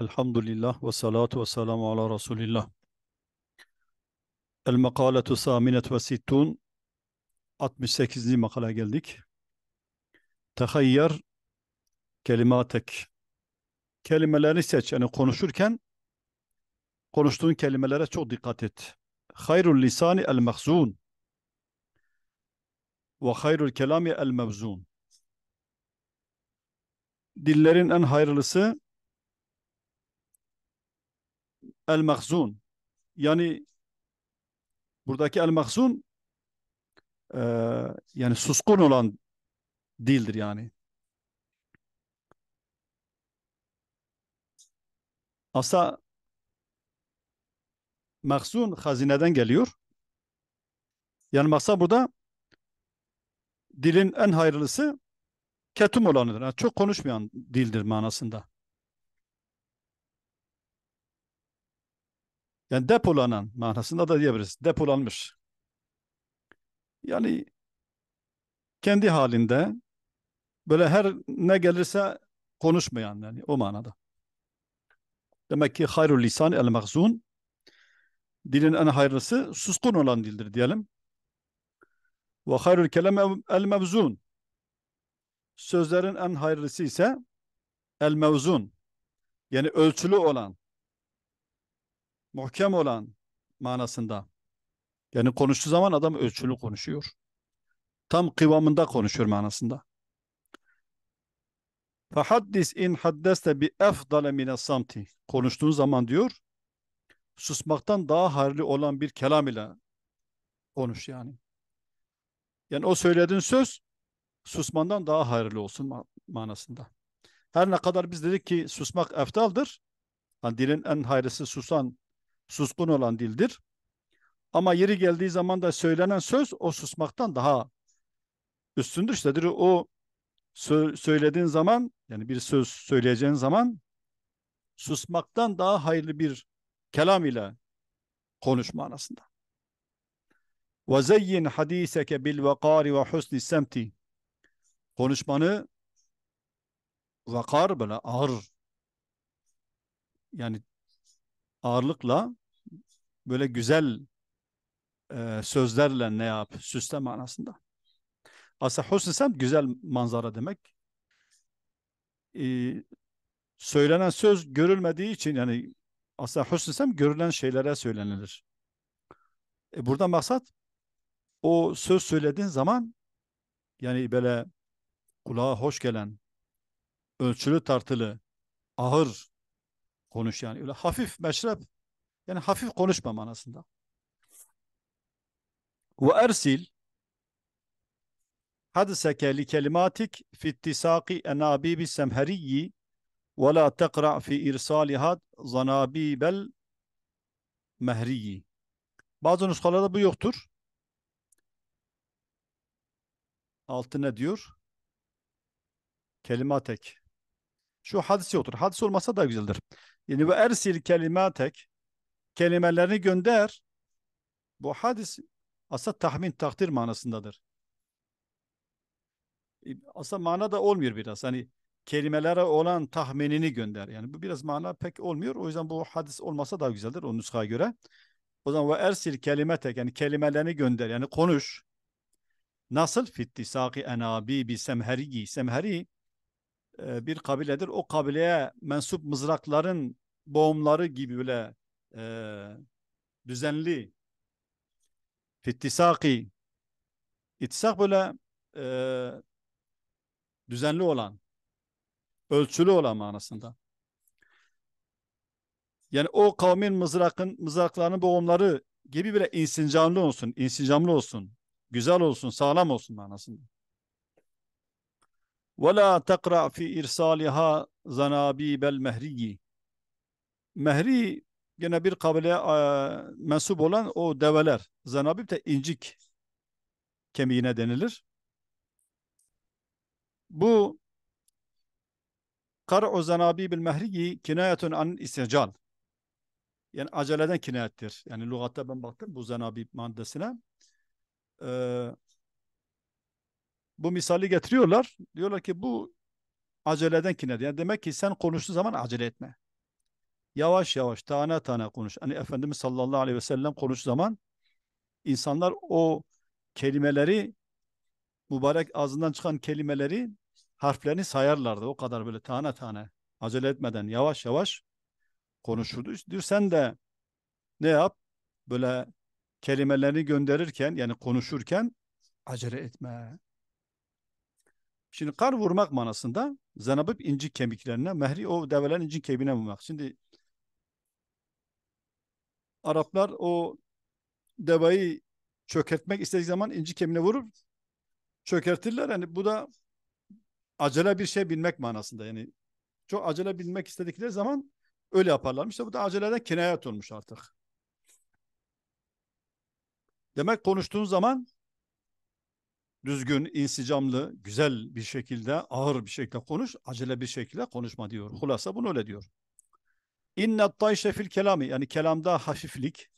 Elhamdülillah ve salatu ve selamu ala Resulillah. El makaletu saminet ve sittun 68. makale geldik. Tehayyar kelimatek. Kelimeleri seç. Yani konuşurken konuştuğun kelimelere çok dikkat et. Hayrul lisani el mahzun ve hayrul kelami el mevzun. Dillerin en hayırlısı el mahzun yani buradaki el mahzun e, yani suskun olan dildir yani. Asa mahzun hazineden geliyor. Yani maksat burada dilin en hayırlısı ketum olanıdır. Yani çok konuşmayan dildir manasında. Yani depolanan manasında da diyebiliriz. Depolanmış. Yani kendi halinde böyle her ne gelirse konuşmayan yani o manada. Demek ki hayrul lisan el mahzun dilin en hayırlısı suskun olan dildir diyelim. Ve hayrul kelam el mevzun sözlerin en hayırlısı ise el mevzun yani ölçülü olan muhkem olan manasında. Yani konuştuğu zaman adam ölçülü konuşuyor. Tam kıvamında konuşuyor manasında. Fahaddis in haddeste bi efdale mine samti. Konuştuğun zaman diyor, susmaktan daha harli olan bir kelam ile konuş yani. Yani o söylediğin söz susmandan daha hayırlı olsun manasında. Her ne kadar biz dedik ki susmak eftaldır. Hani dilin en hayırlısı susan suskun olan dildir. Ama yeri geldiği zaman da söylenen söz o susmaktan daha üstündür. İşte o sö söylediğin zaman yani bir söz söyleyeceğin zaman susmaktan daha hayırlı bir kelam ile konuş manasında. وَزَيِّنْ حَد۪يسَكَ بِالْوَقَارِ وَحُسْنِ السَّمْتِ Konuşmanı vakar böyle ağır yani ağırlıkla böyle güzel e, sözlerle ne yap? Süsle manasında. Aslında husn semt güzel manzara demek. E, söylenen söz görülmediği için yani aslında husn semt görülen şeylere söylenilir. E, burada maksat o söz söylediğin zaman yani böyle kulağa hoş gelen, ölçülü tartılı, ağır konuşan, öyle hafif meşrep yani hafif konuşma manasında. Ve ersil hadiseke li kelimatik fittisaki enabibi semheriyyi ve la tekra fi irsalihat zanabibel mehriyi. Bazı nuskalarda bu yoktur. Altı ne diyor? Kelimatek. Şu hadis yoktur. Hadis olmasa da güzeldir. Yani ve ersil kelimatek kelimelerini gönder. Bu hadis aslında tahmin takdir manasındadır. E, aslında mana da olmuyor biraz. Hani kelimelere olan tahminini gönder. Yani bu biraz mana pek olmuyor. O yüzden bu hadis olmasa daha güzeldir o nuskaya göre. O zaman ve ersil tek, yani kelimelerini gönder yani konuş. Nasıl fittisaki enabi bi semheri semheri e, bir kabiledir. O kabileye mensup mızrakların boğumları gibi böyle e, düzenli fittisaki ittisak böyle e, düzenli olan ölçülü olan manasında. Yani o kavmin mızrakın mızraklarının boğumları gibi bile insincamlı olsun, insincamlı olsun, güzel olsun, sağlam olsun manasında. وَلَا تَقْرَعْ فِي zanabi bel الْمَهْرِيِّ Mehri gene bir kabileye e, mensup olan o develer. Zanabip de incik kemiğine denilir. Bu kar'u zanabibil mehrigi kinayetun an istical. Yani aceleden kinayettir. Yani lügatta ben baktım bu zanabib maddesine. Ee, bu misali getiriyorlar. Diyorlar ki bu aceleden kinayet. Yani demek ki sen konuştuğun zaman acele etme yavaş yavaş tane tane konuş. Hani Efendimiz sallallahu aleyhi ve sellem konuş zaman insanlar o kelimeleri mübarek ağzından çıkan kelimeleri harflerini sayarlardı. O kadar böyle tane tane acele etmeden yavaş yavaş konuşurdu. Diyor sen de ne yap? Böyle kelimelerini gönderirken yani konuşurken acele etme. Şimdi kar vurmak manasında zanabip inci kemiklerine, mehri o develerin inci kemiğine vurmak. Şimdi Araplar o devayı çökertmek istediği zaman inci kemine vurup çökertirler. Yani bu da acele bir şey bilmek manasında. Yani çok acele bilmek istedikleri zaman öyle yaparlarmış. İşte bu da aceleden kenaya olmuş artık. Demek konuştuğun zaman düzgün, insicamlı, güzel bir şekilde, ağır bir şekilde konuş, acele bir şekilde konuşma diyor. Hulasa bunu öyle diyor. İnne tayşe fil kelami yani kelamda hafiflik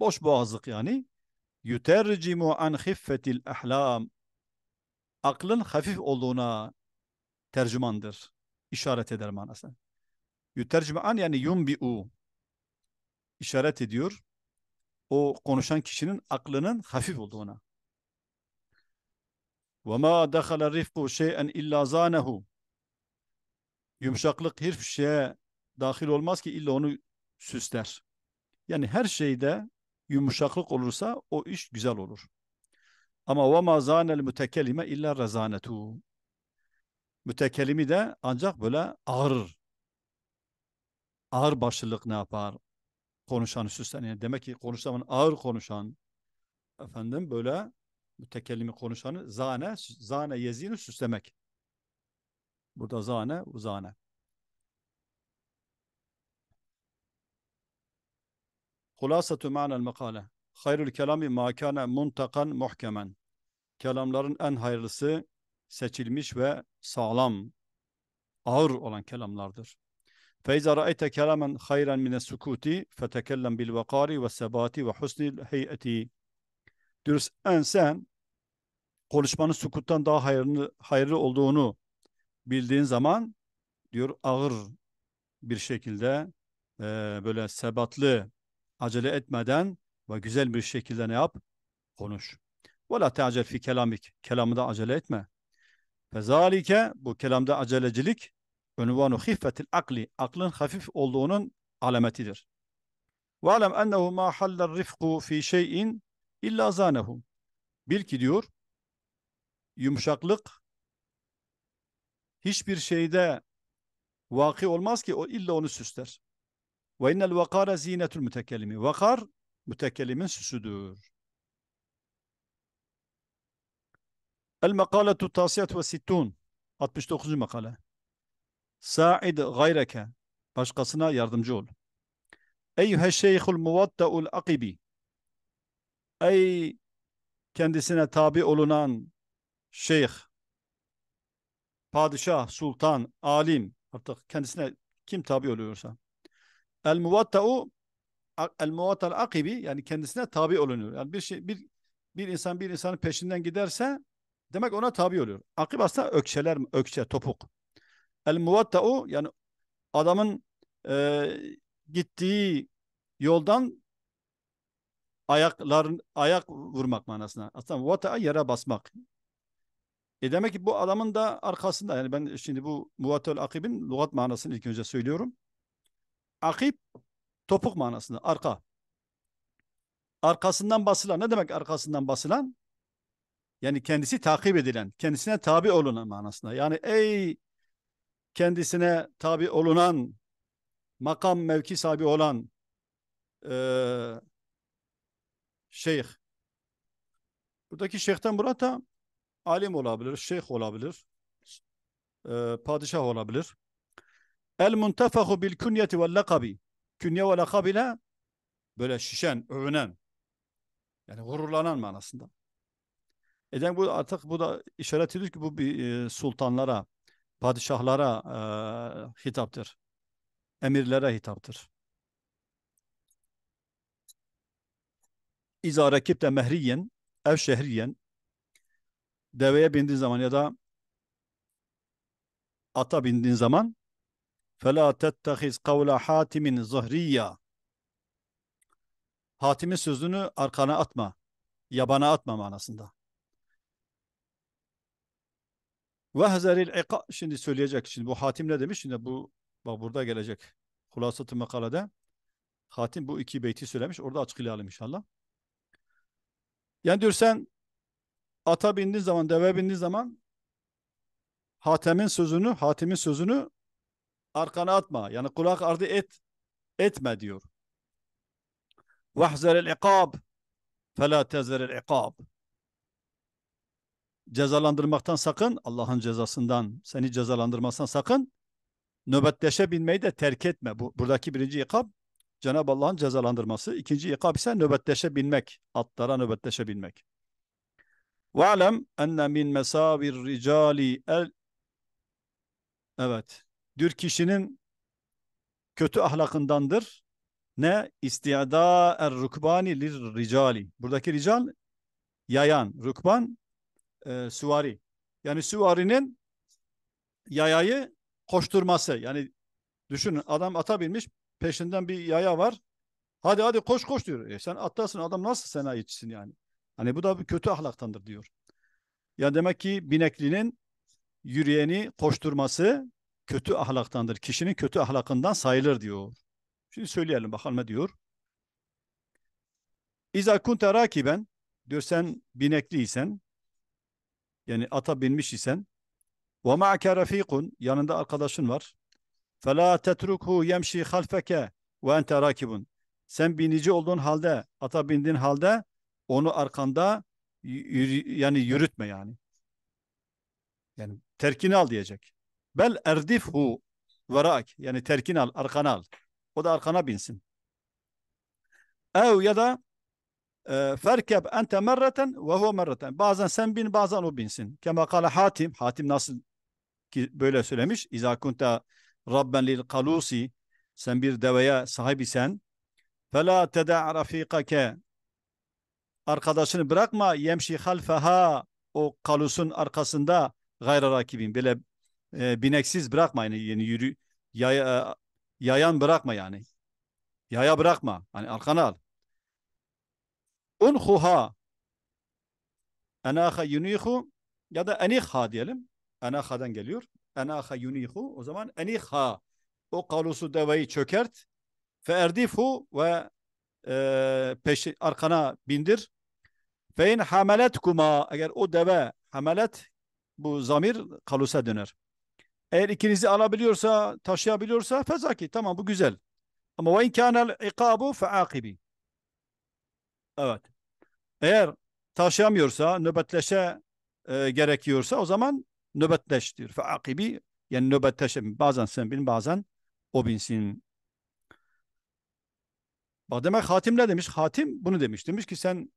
boş boğazlık yani yütercimu an hiffetil ahlam aklın hafif olduğuna tercümandır. işaret eder manasını. Yütercimu an yani yumbi'u işaret ediyor. O konuşan kişinin aklının hafif olduğuna. Ve ma dakhala rifku şey'en illa zanehu yumuşaklık hiçbir şeye dahil olmaz ki illa onu süsler. Yani her şeyde yumuşaklık olursa o iş güzel olur. Ama ve ma zanel mütekellime illa razanetu mütekelimi de ancak böyle ağır ağır başlılık ne yapar? Konuşan süsler Yani demek ki konuşan ağır konuşan efendim böyle mütekelimi konuşanı zane zane yezini süslemek. Burada zane, bu zane Hulasatü ma'nel makale. Hayrül kelami ma kana muntakan muhkemen. Kelamların en hayırlısı seçilmiş ve sağlam, ağır olan kelamlardır. فَاِذَا رَأَيْتَ كَلَامًا خَيْرًا مِنَ السُّكُوتِ فَتَكَلَّمْ بِالْوَقَارِ ve وَحُسْنِ الْهَيْئَةِ Dürüst en sen konuşmanın sukuttan daha hayırlı, hayırlı olduğunu bildiğin zaman diyor ağır bir şekilde e, böyle sebatlı acele etmeden ve güzel bir şekilde ne yap? Konuş. Ve la te'acel fi kelamik. Kelamı da acele etme. Fezalike bu kelamda acelecilik unvanu hifetil akli. Aklın hafif olduğunun alametidir. Ve alem ennehu ma haller rifku fi şeyin illa zanehu. Bil ki diyor yumuşaklık hiçbir şeyde vaki olmaz ki o illa onu süsler. Ve innel vakara zinetul mütekellimi. Vakar mütekellimin süsüdür. El makaletu tasiyat ve sittun. 69. makale. Sa'id gayreke. Başkasına yardımcı ol. Eyyühe şeyhul muvatta'ul akibi. Ey kendisine tabi olunan şeyh, padişah, sultan, alim artık kendisine kim tabi oluyorsa. El muvatta'u el muvattal akibi yani kendisine tabi olunuyor. Yani bir şey bir bir insan bir insanın peşinden giderse demek ona tabi oluyor. Akib aslında ökçeler, ökçe, topuk. El muvatta'u yani adamın e, gittiği yoldan ayakların ayak vurmak manasına. Aslında muvatta'a yere basmak. E demek ki bu adamın da arkasında yani ben şimdi bu muvattal akibin lügat manasını ilk önce söylüyorum. Akip topuk manasında arka. Arkasından basılan ne demek arkasından basılan? Yani kendisi takip edilen, kendisine tabi olunan manasında. Yani ey kendisine tabi olunan, makam mevki sahibi olan e, şeyh. Buradaki şeyhten burada alim olabilir, şeyh olabilir, e, padişah olabilir. El muntefahu bil künyeti vel lakabi. Künye ve lakab ile böyle şişen, övünen. Yani gururlanan manasında. Eden bu artık bu da işaret ediyor ki bu bir e, sultanlara, padişahlara e, hitaptır. Emirlere hitaptır. İza rakipte mehriyen ev şehriyen deveye bindiğin zaman ya da ata bindiğin zaman فَلَا تَتَّخِذْ قَوْلَ حَاتِمٍ زَهْرِيَّا Hatim'in sözünü arkana atma, yabana atma manasında. وَهْزَرِ iqa Şimdi söyleyecek. Şimdi bu Hatim ne demiş? Şimdi bu bak burada gelecek. Hulasat-ı makalede Hatim bu iki beyti söylemiş. Orada açıklayalım inşallah. Yani diyor sen ata bindiğin zaman, deve bindiğin zaman Hatem'in sözünü, Hatim'in sözünü arkana atma. Yani kulak ardı et etme diyor. Vahzeril ikab fela tezeril ikab. Cezalandırmaktan sakın, Allah'ın cezasından seni cezalandırmasından sakın. Nöbetleşe binmeyi de terk etme. Bu, buradaki birinci ikab Cenab-ı Allah'ın cezalandırması. İkinci ikab ise nöbetleşe binmek. Atlara nöbetleşe binmek. Ve'lem enne min mesavir ricali el Evet dür kişinin kötü ahlakındandır. Ne? İstiada er rukbani lir ricali. Buradaki rical yayan, rukban e, süvari. Yani süvarinin yayayı koşturması. Yani düşünün adam ata binmiş peşinden bir yaya var. Hadi hadi koş koş diyor. E sen attasın adam nasıl senayicisin yani. Hani bu da bir kötü ahlaktandır diyor. Ya demek ki bineklinin yürüyeni koşturması kötü ahlaktandır. Kişinin kötü ahlakından sayılır diyor. Şimdi söyleyelim bakalım ne diyor. İza kunte rakiben diyor sen binekliysen yani ata binmiş isen ve ma'ke rafikun yanında arkadaşın var. Fela tetrukhu yemşi halfeke ve ente rakibun. Sen binici olduğun halde, ata bindiğin halde onu arkanda yürü, yani yürütme yani. Yani terkini al diyecek. Bel erdifhu veraak. Yani terkin al, arkana al. O da arkana binsin. Ev ya da e, ferkeb ente merreten ve hu merreten. Bazen sen bin bazen o binsin. Kema kale hatim. Hatim nasıl ki böyle söylemiş. İzâ kunta rabben lil kalusi. Sen bir deveye sahib isen. Fela teda' rafikake. Arkadaşını bırakma. Yemşi halfeha. O kalusun arkasında gayra rakibin. Böyle e, bineksiz bırakma yani, yani yürü yaya, yayan bırakma yani. Yaya bırakma. Hani arkana al. Unhuha enaha yunihu ya da eniha diyelim. Enaha'dan geliyor. Enaha yunihu o zaman eniha o kalusu devayı çökert fe ve e, peşi, arkana bindir. Fein hamelet kuma eğer o deve hamelet bu zamir kalusa döner. Eğer ikinizi alabiliyorsa, taşıyabiliyorsa fezaki. Tamam bu güzel. Ama ve inkânel ikabu feâkibi. Evet. Eğer taşıyamıyorsa, nöbetleşe e, gerekiyorsa o zaman nöbetleş diyor. Feakibi yani nöbetleşe. Bazen sen bin, bazen o binsin. Bak demek hatim ne demiş? Hatim bunu demiş. Demiş ki sen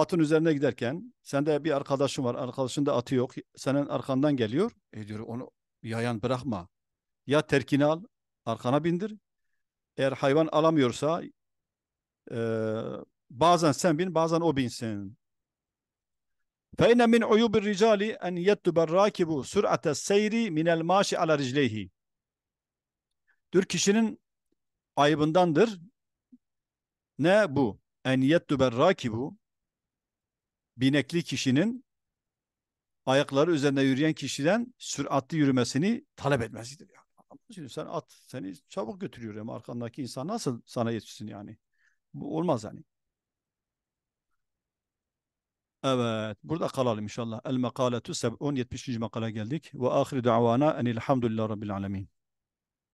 atın üzerine giderken sende bir arkadaşın var. Arkadaşın da atı yok. Senin arkandan geliyor. E diyor onu yayan bırakma. Ya terkini al arkana bindir. Eğer hayvan alamıyorsa e, bazen sen bin bazen o binsin. فَاِنَّ min عُيُوبِ الرِّجَالِ اَنْ يَتُّبَ الرَّاكِبُ سُرْعَةَ seyri مِنَ الْمَاشِ ala رِجْلَيْهِ Dür kişinin ayıbındandır. Ne bu? اَنْ يَتُّبَ الرَّاكِبُ binekli kişinin ayakları üzerinde yürüyen kişiden süratli yürümesini talep etmesidir. Yani. Sen at seni çabuk götürüyor ama arkandaki insan nasıl sana yetişsin yani. Bu olmaz yani. Evet. Burada kalalım inşallah. El mekaletu seb'un 70. makale geldik. Ve ahri du'vana enilhamdülillah rabbil alemin.